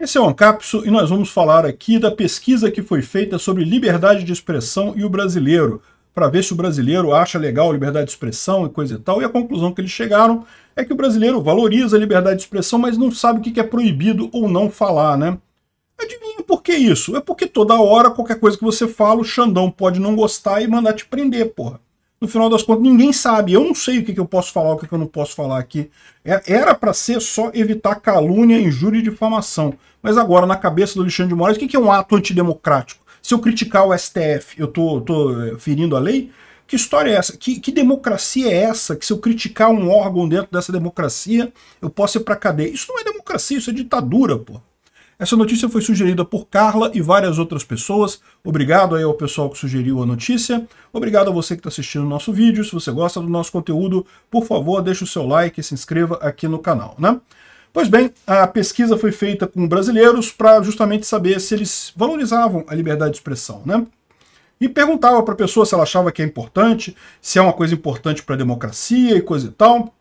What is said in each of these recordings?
Esse é o Ancapso e nós vamos falar aqui da pesquisa que foi feita sobre liberdade de expressão e o brasileiro, para ver se o brasileiro acha legal a liberdade de expressão e coisa e tal, e a conclusão que eles chegaram é que o brasileiro valoriza a liberdade de expressão, mas não sabe o que é proibido ou não falar, né? Adivinha por que isso? É porque toda hora, qualquer coisa que você fala, o Xandão pode não gostar e mandar te prender, porra no final das contas, ninguém sabe. Eu não sei o que, que eu posso falar, o que, que eu não posso falar aqui. É, era para ser só evitar calúnia, injúria e difamação. Mas agora, na cabeça do Alexandre de Moraes, o que, que é um ato antidemocrático? Se eu criticar o STF, eu tô, tô eh, ferindo a lei? Que história é essa? Que, que democracia é essa? Que se eu criticar um órgão dentro dessa democracia, eu posso ir pra cadeia? Isso não é democracia, isso é ditadura, pô. Essa notícia foi sugerida por Carla e várias outras pessoas. Obrigado aí ao pessoal que sugeriu a notícia. Obrigado a você que está assistindo o nosso vídeo. Se você gosta do nosso conteúdo, por favor, deixe o seu like e se inscreva aqui no canal, né? Pois bem, a pesquisa foi feita com brasileiros para justamente saber se eles valorizavam a liberdade de expressão, né? E perguntava para a pessoa se ela achava que é importante, se é uma coisa importante para a democracia e coisa e tal.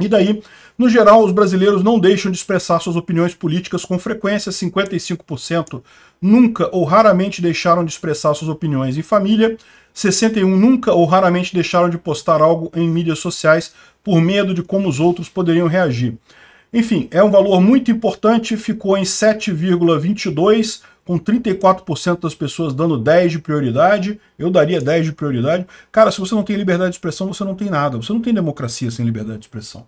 E daí, no geral, os brasileiros não deixam de expressar suas opiniões políticas com frequência, 55% nunca ou raramente deixaram de expressar suas opiniões em família, 61% nunca ou raramente deixaram de postar algo em mídias sociais por medo de como os outros poderiam reagir. Enfim, é um valor muito importante, ficou em 7,22%, com 34% das pessoas dando 10 de prioridade, eu daria 10 de prioridade. Cara, se você não tem liberdade de expressão, você não tem nada. Você não tem democracia sem liberdade de expressão.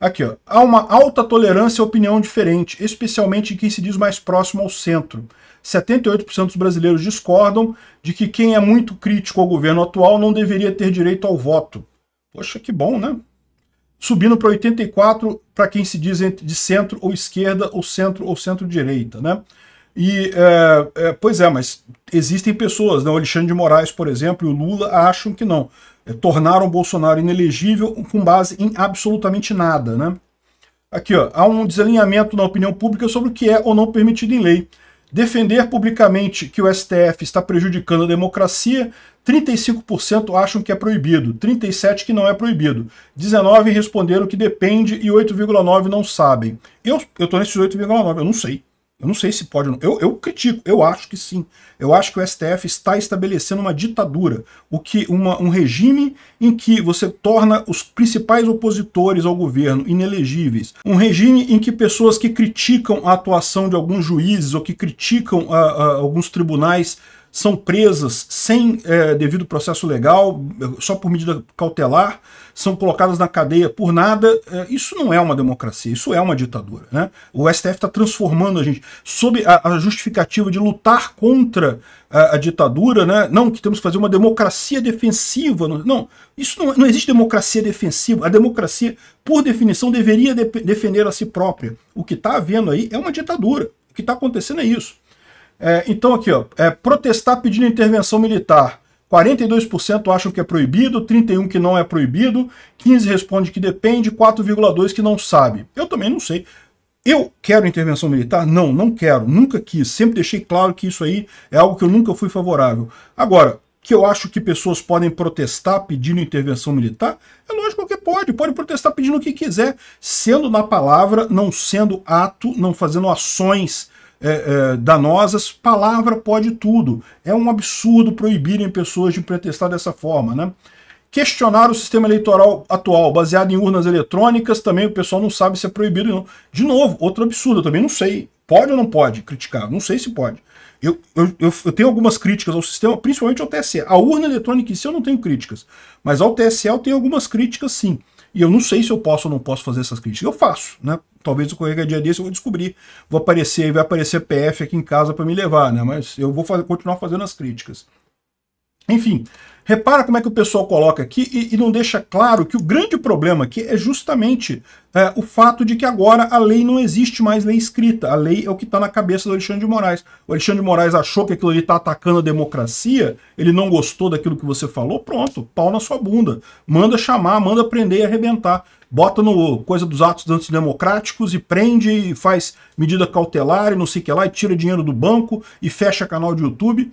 Aqui, ó. há uma alta tolerância à opinião diferente, especialmente em quem se diz mais próximo ao centro. 78% dos brasileiros discordam de que quem é muito crítico ao governo atual não deveria ter direito ao voto. Poxa, que bom, né? Subindo para 84% para quem se diz de centro ou esquerda, ou centro ou centro-direita, né? E, é, é, pois é, mas existem pessoas, né? o Alexandre de Moraes, por exemplo, e o Lula acham que não. É, tornaram Bolsonaro inelegível com base em absolutamente nada. Né? Aqui, ó, há um desalinhamento na opinião pública sobre o que é ou não permitido em lei. Defender publicamente que o STF está prejudicando a democracia, 35% acham que é proibido, 37% que não é proibido, 19% responderam que depende e 8,9% não sabem. Eu estou nesses 8,9%, eu não sei. Eu não sei se pode. Eu, eu critico, eu acho que sim. Eu acho que o STF está estabelecendo uma ditadura, o que uma, um regime em que você torna os principais opositores ao governo inelegíveis. Um regime em que pessoas que criticam a atuação de alguns juízes ou que criticam ah, ah, alguns tribunais são presas sem é, devido processo legal, só por medida cautelar, são colocadas na cadeia por nada. É, isso não é uma democracia, isso é uma ditadura. Né? O STF está transformando a gente sob a, a justificativa de lutar contra a, a, ditadura, né? não, que temos que fazer uma democracia defensiva. Não, não isso não, não, existe democracia defensiva. A democracia, por definição, deveria de, defender a si própria. O que está havendo aí é uma ditadura. O que está acontecendo é isso. É, então aqui, ó, é, protestar pedindo intervenção militar. 42% acham que é proibido, 31% que não é proibido, 15% responde que depende, 4,2% que não sabe. Eu também não sei. Eu quero intervenção militar? Não, não quero, nunca quis. Sempre deixei claro que isso aí é algo que eu nunca fui favorável. Agora, que eu acho que pessoas podem protestar pedindo intervenção militar? É lógico que pode, pode protestar pedindo o que quiser, sendo na palavra, não sendo ato, não fazendo ações é, é, danosas, palavra pode tudo. É um absurdo proibirem pessoas de protestar dessa forma, né? Questionar o sistema eleitoral atual, baseado em urnas eletrônicas, também o pessoal não sabe se é proibido ou não. De novo, outro absurdo, eu também não sei. Pode ou não pode criticar? Não sei se pode. Eu, eu, eu, tenho algumas críticas ao sistema, principalmente ao TSE. A urna eletrônica em si eu não tenho críticas, mas ao TSE eu tenho algumas críticas sim. E eu não sei se eu posso ou não posso fazer essas críticas. Eu faço, né? Talvez o qualquer dia desse eu vou descobrir. Vou aparecer, vai aparecer PF aqui em casa para me levar, né? Mas eu vou fazer, continuar fazendo as críticas. Enfim, repara como é que o pessoal coloca aqui e, e não deixa claro que o grande problema aqui é justamente é, o fato de que agora a lei não existe mais lei escrita. A lei é o que está na cabeça do Alexandre de Moraes. O Alexandre de Moraes achou que aquilo ali está atacando a democracia, ele não gostou daquilo que você falou, pronto, pau na sua bunda. Manda chamar, manda prender e arrebentar bota no coisa dos atos antidemocráticos e prende e faz medida cautelar e não sei o que lá, e tira dinheiro do banco e fecha canal de YouTube.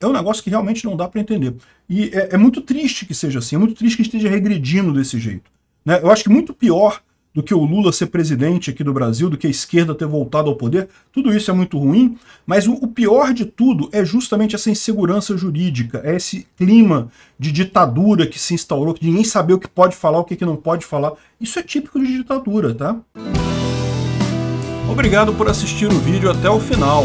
É um negócio que realmente não dá para entender. E é, é, muito triste que seja assim, é muito triste que esteja regredindo desse jeito. Né? Eu acho que muito pior do que o Lula ser presidente aqui do Brasil, do que a esquerda ter voltado ao poder, tudo isso é muito ruim, mas o, o pior de tudo é justamente essa insegurança jurídica, é esse clima de ditadura que se instaurou, que ninguém saber o que pode falar, o que, que não pode falar. Isso é típico de ditadura, tá? Obrigado por assistir o vídeo até o final.